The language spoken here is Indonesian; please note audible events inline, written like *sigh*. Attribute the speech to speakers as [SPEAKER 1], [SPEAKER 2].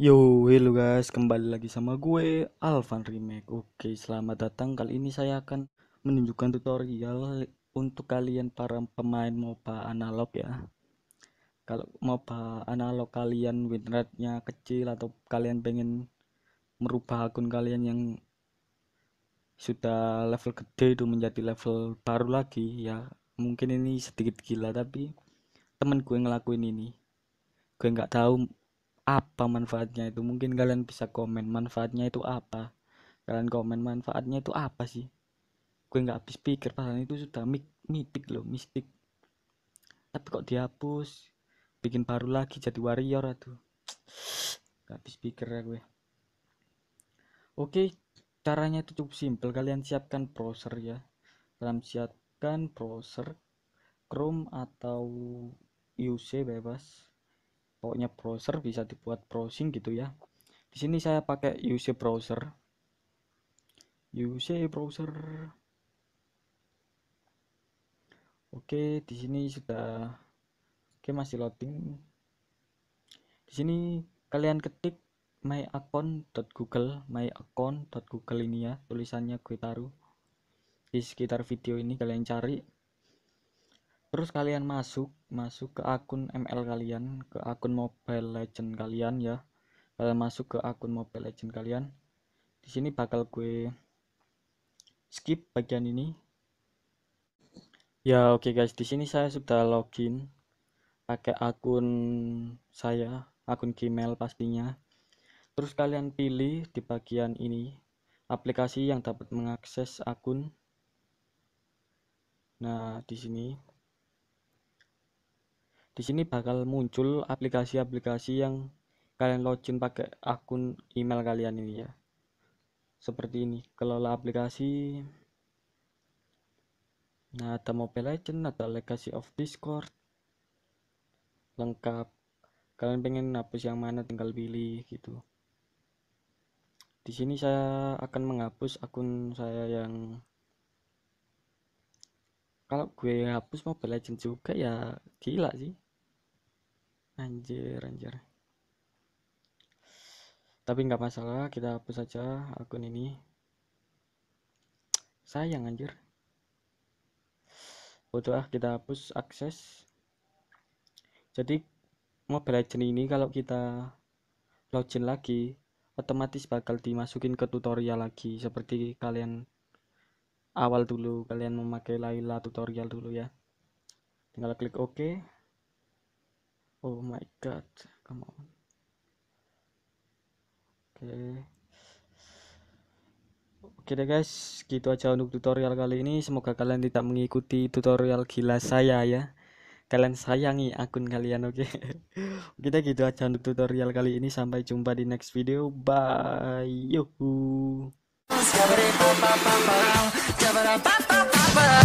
[SPEAKER 1] Yo, hello guys, kembali lagi sama gue Alvan Remake. Oke, selamat datang. Kali ini saya akan menunjukkan tutorial untuk kalian para pemain MOBA analog ya. Kalau MOBA analog kalian win rate-nya kecil atau kalian pengen merubah akun kalian yang sudah level gede itu menjadi level baru lagi ya. Mungkin ini sedikit gila tapi temen gue ngelakuin ini. Gue nggak tahu apa manfaatnya itu mungkin kalian bisa komen manfaatnya itu apa kalian komen manfaatnya itu apa sih gue nggak habis pikir pasal itu sudah mitik loh mistik tapi kok dihapus bikin baru lagi jadi warrior aduh *tsk* nggak habis pikir ya gue oke caranya itu cukup simple kalian siapkan browser ya kalian siapkan browser Chrome atau UC bebas pokoknya browser bisa dibuat browsing gitu ya di sini saya pakai UC browser UC browser oke di sini sudah oke masih loading di sini kalian ketik myaccount.google myaccount.google ini ya tulisannya gue taruh di sekitar video ini kalian cari terus kalian masuk masuk ke akun ML kalian ke akun Mobile Legend kalian ya kalian masuk ke akun Mobile Legend kalian di sini bakal gue skip bagian ini ya oke okay guys di sini saya sudah login pakai akun saya akun Gmail pastinya terus kalian pilih di bagian ini aplikasi yang dapat mengakses akun nah di sini di sini bakal muncul aplikasi-aplikasi yang kalian login pakai akun email kalian ini ya seperti ini kelola aplikasi nah ada mobile legend ada legacy of discord lengkap kalian pengen hapus yang mana tinggal pilih gitu di sini saya akan menghapus akun saya yang kalau gue hapus Mobile Legend juga ya gila sih anjir anjir tapi nggak masalah kita hapus aja akun ini sayang anjir bodoh ah kita hapus akses jadi Mobile Legend ini kalau kita login lagi otomatis bakal dimasukin ke tutorial lagi seperti kalian awal dulu kalian memakai Laila tutorial dulu ya tinggal klik OK oh my god come on oke okay. Oke deh guys, gitu aja untuk tutorial kali ini. Semoga kalian tidak mengikuti tutorial gila saya ya. Kalian sayangi akun kalian, oke. *laughs* Okay? Kita gitu aja untuk tutorial kali ini. Sampai jumpa di next video. Bye. Yuhuu. Scabba-dee-ba-ba-ba-ba-ba Scabba-da-ba-ba-ba-ba